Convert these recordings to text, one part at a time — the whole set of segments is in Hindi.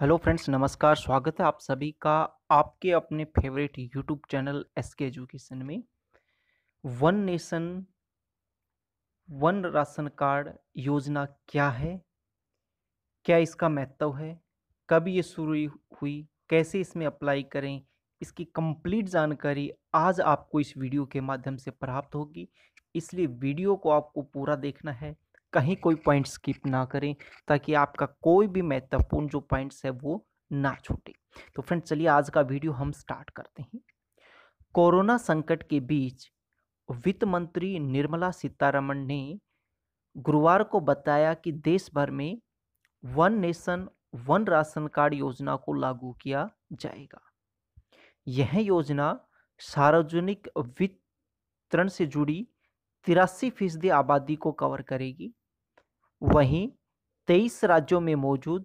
हेलो फ्रेंड्स नमस्कार स्वागत है आप सभी का आपके अपने favourite YouTube channel S K education में one nation one ration card योजना क्या है क्या इसका महत्व है कब ये शुरू हुई कैसे इसमें अप्लाई करें इसकी कंप्लीट जानकारी आज आपको इस वीडियो के माध्यम से प्राप्त होगी इसलिए वीडियो को आपको पूरा देखना है कहीं कोई पॉइंट स्किप ना करें ताकि आपका कोई भी महत्वपूर्ण जो पॉइंट्स है वो ना छूटे तो फ्रेंड चलिए आज का वीडियो हम स्टार्ट करते हैं कोरोना संकट के बीच वित्त मंत्री निर्मला सीतारमण ने गुरुवार को बताया कि देश भर में one nation one ration card योजना को लागू किया जाएगा यह योजना सार्वजनिक वितरण से जुड़ी तिरासी फीसदी आबादी को कवर करेगी वहीं तेईस राज्यों में मौजूद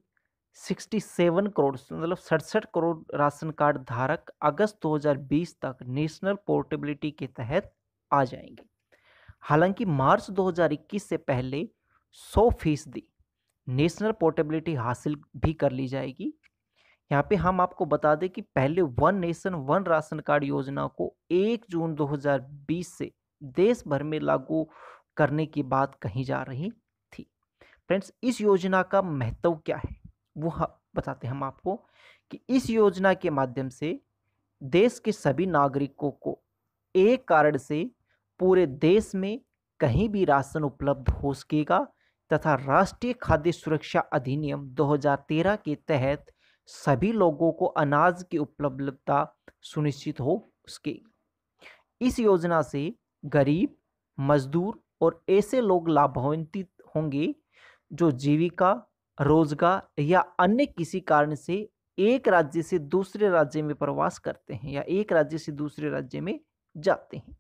67 करोड़ मतलब सड़सठ करोड़ राशन कार्ड धारक अगस्त 2020 तक नेशनल पोर्टेबिलिटी के तहत आ जाएंगे हालांकि मार्च 2021 से पहले 100 फीसदी नेशनल पोर्टेबिलिटी हासिल भी कर ली जाएगी यहाँ पे हम आपको बता दें कि पहले one nation one ration card योजना को 1 जून 2020 से देश भर में लागू करने की बात कही जा रही थी फ्रेंड्स इस योजना का महत्व क्या है वो बताते हम आपको कि इस योजना के माध्यम से देश के सभी नागरिकों को एक कार्ड से पूरे देश में कहीं भी राशन उपलब्ध हो सकेगा तथा राष्ट्रीय खाद्य सुरक्षा अधिनियम 2013 के तहत सभी लोगों को अनाज की उपलब्धता सुनिश्चित हो सके इस योजना से गरीब मजदूर और ऐसे लोग लाभान्वित होंगे जो जीविका रोजगार या अन्य किसी कारण से एक राज्य से दूसरे राज्य में प्रवास करते हैं या एक राज्य से दूसरे राज्य में जाते हैं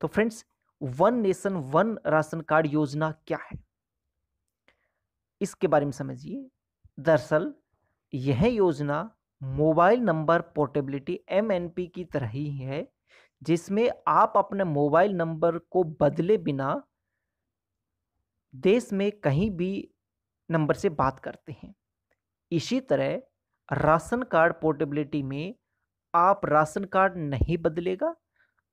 तो friends one nation one ration card योजना क्या है इसके बारे में समझिए दरअसल यह योजना मोबाइल नंबर पोर्टेबिलिटी एम की तरह ही है जिसमें आप अपने मोबाइल नंबर को बदले बिना देश में कहीं भी नंबर से बात करते हैं इसी तरह राशन कार्ड पोर्टेबिलिटी में आप राशन कार्ड नहीं बदलेगा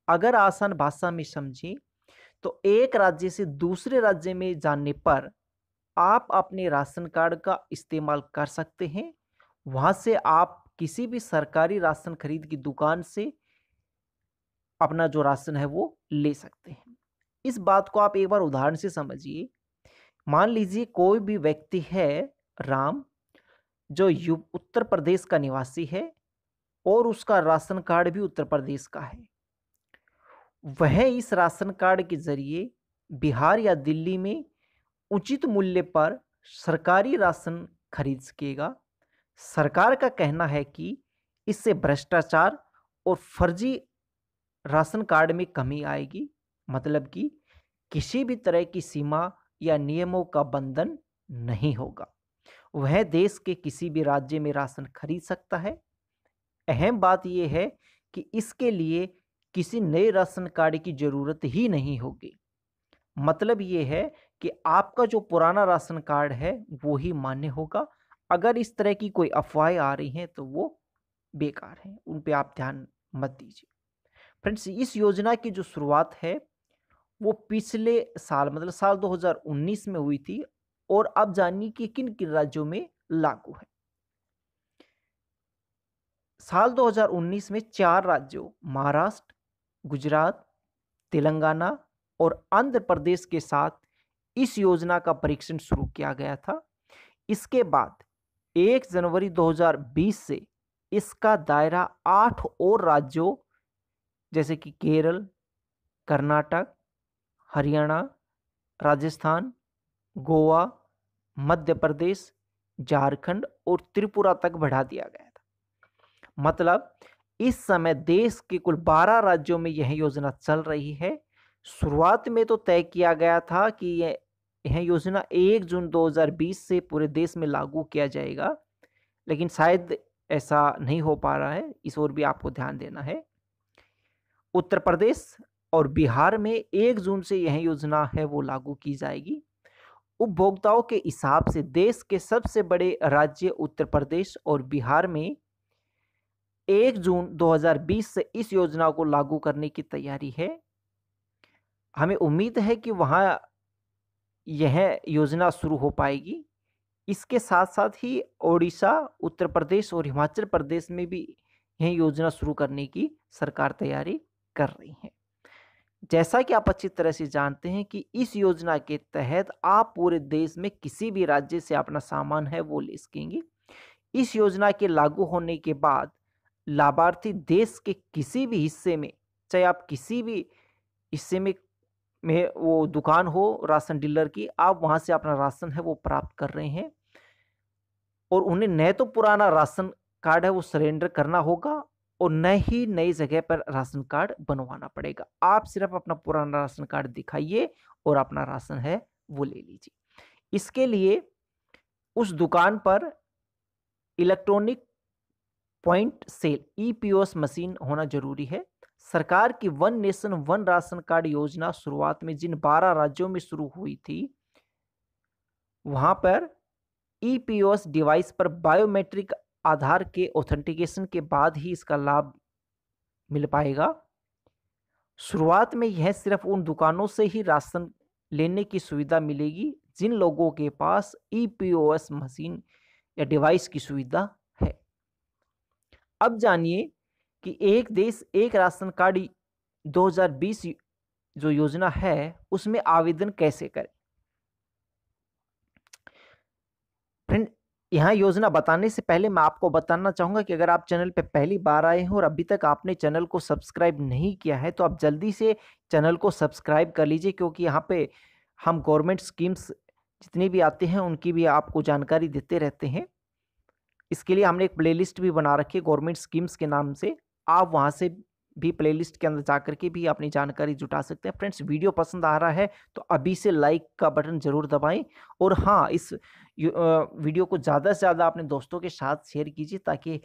अगर आसान भाषा में समझें तो एक राज्य से दूसरे राज्य में जाने पर आप अपने राशन कार्ड का इस्तेमाल कर सकते हैं वहाँ से आप किसी भी सरकारी राशन खरीद की दुकान से अपना जो राशन है वो ले सकते हैं इस बात को आप एक बार उदाहरण से समझिए मान लीजिए कोई भी व्यक्ति है राम जो यू उत्तर प्रदेश का निवासी है और उसका राशन कार्ड भी उत्तर प्रदेश का है वह इस राशन कार्ड के जरिए बिहार या दिल्ली में उचित मूल्य पर सरकारी राशन खरीद सकेगा सरकार का कहना है कि इससे भ्रष्टाचार और फर्जी राशन कार्ड में कमी आएगी मतलब कि किसी भी तरह की सीमा या नियमों का बंधन नहीं होगा वह देश के किसी भी राज्य में राशन खरीद सकता है अहम बात यह है कि इसके लिए किसी नए राशन कार्ड की ज़रूरत ही नहीं होगी मतलब ये है कि आपका जो पुराना राशन कार्ड है वो ही मान्य होगा अगर इस तरह की कोई अफवाहें आ रही हैं तो वो बेकार हैं उन पर आप ध्यान मत दीजिए फ्रेंड्स इस योजना की जो शुरुआत है वो पिछले साल मतलब साल 2019 में हुई थी और अब जानिए कि किन किन राज्यों में लागू है साल 2019 में चार राज्यों महाराष्ट्र गुजरात तेलंगाना और आंध्र प्रदेश के साथ इस योजना का परीक्षण शुरू किया गया था इसके बाद 1 जनवरी 2020 से इसका दायरा आठ और राज्यों जैसे कि केरल कर्नाटक हरियाणा राजस्थान गोवा मध्य प्रदेश झारखंड और त्रिपुरा तक बढ़ा दिया गया था मतलब इस समय देश के कुल 12 राज्यों में यह योजना चल रही है शुरुआत में तो तय किया गया था कि यह यह योजना 1 जून 2020 से पूरे देश में लागू किया जाएगा लेकिन शायद ऐसा नहीं हो पा रहा है इस ओर भी आपको ध्यान देना है उत्तर प्रदेश और बिहार में एक जून से यह योजना है वो लागू की जाएगी उपभोक्ताओं के हिसाब से देश के सबसे बड़े राज्य उत्तर प्रदेश और बिहार में एक जून 2020 से इस योजना को लागू करने की तैयारी है हमें उम्मीद है कि वहाँ यह योजना शुरू हो पाएगी इसके साथ साथ ही ओडिशा उत्तर प्रदेश और हिमाचल प्रदेश में भी यह योजना शुरू करने की सरकार तैयारी कर रही हैं जैसा कि आप अच्छी तरह से जानते हैं कि इस योजना के तहत आप पूरे देश में किसी भी राज्य से अपना सामान है वो ले सकेंगे इस योजना के लागू होने के बाद लाभार्थी देश के किसी भी हिस्से में चाहे आप किसी भी हिस्से में में वो दुकान हो राशन डीलर की आप वहाँ से अपना राशन है वो प्राप्त कर रहे हैं और उन्हें न तो पुराना राशन कार्ड है वो सरेंडर करना होगा और ही नई जगह पर राशन कार्ड बनवाना पड़ेगा आप सिर्फ अपना पुराना राशन कार्ड दिखाइए और अपना राशन है वो ले लीजिए इसके लिए उस दुकान पर electronic point sale EPOS machine होना जरूरी है सरकार की one nation one ration card योजना शुरुआत में जिन 12 राज्यों में शुरू हुई थी वहां पर ईपीओएस डिवाइस पर बायोमेट्रिक आधार के ऑथेंटिकेशन के बाद ही इसका लाभ मिल पाएगा शुरुआत में यह सिर्फ उन दुकानों से ही राशन लेने की सुविधा मिलेगी जिन लोगों के पास ई e मशीन या डिवाइस की सुविधा है अब जानिए कि एक देश एक राशन कार्ड 2020 जो योजना है उसमें आवेदन कैसे करें यहाँ योजना बताने से पहले मैं आपको बताना चाहूँगा कि अगर आप चैनल पर पहली बार आए हैं और अभी तक आपने चैनल को सब्सक्राइब नहीं किया है तो आप जल्दी से चैनल को सब्सक्राइब कर लीजिए क्योंकि यहाँ पे हम गवर्नमेंट स्कीम्स जितनी भी आती हैं उनकी भी आपको जानकारी देते रहते हैं इसके लिए हमने एक प्ले भी बना रखी है गवर्नमेंट स्कीम्स के नाम से आप वहाँ से भी प्लेलिस्ट के अंदर जा करके भी अपनी जानकारी जुटा सकते हैं फ्रेंड्स वीडियो पसंद आ रहा है तो अभी से लाइक का बटन ज़रूर दबाएं और हाँ इस वीडियो को ज़्यादा से ज़्यादा अपने दोस्तों के साथ शेयर कीजिए ताकि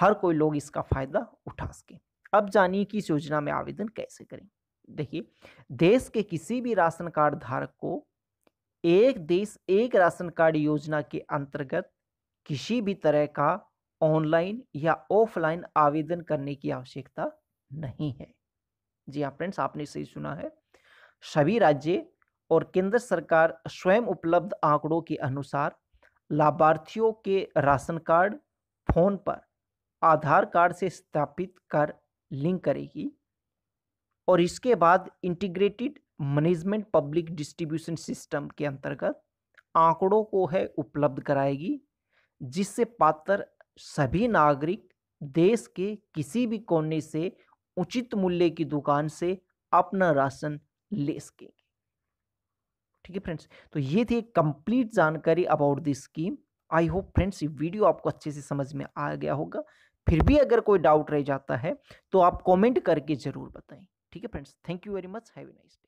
हर कोई लोग इसका फ़ायदा उठा सके अब जानिए कि इस योजना में आवेदन कैसे करें देखिए देश के किसी भी राशन कार्ड धारक को एक देश एक राशन कार्ड योजना के अंतर्गत किसी भी तरह का ऑनलाइन या ऑफलाइन आवेदन करने की आवश्यकता नहीं है जी हाँ फ्रेंड्स आपने सही सुना है सभी राज्य और केंद्र सरकार स्वयं उपलब्ध आंकड़ों के अनुसार लाभार्थियों के राशन कार्ड फोन पर आधार कार्ड से स्थापित कर लिंक करेगी और इसके बाद integrated management public distribution system के अंतर्गत आंकड़ों को है उपलब्ध कराएगी जिससे पात्र सभी नागरिक देश के किसी भी कोने से उचित मूल्य की दुकान से अपना राशन ले सकेंगे ठीक है फ्रेंड्स तो ये थी कंप्लीट जानकारी about this scheme I hope friends ये वीडियो आपको अच्छे से समझ में आ गया होगा फिर भी अगर कोई डाउट रह जाता है तो आप कमेंट करके जरूर बताएं ठीक है friends thank you very much have a nice day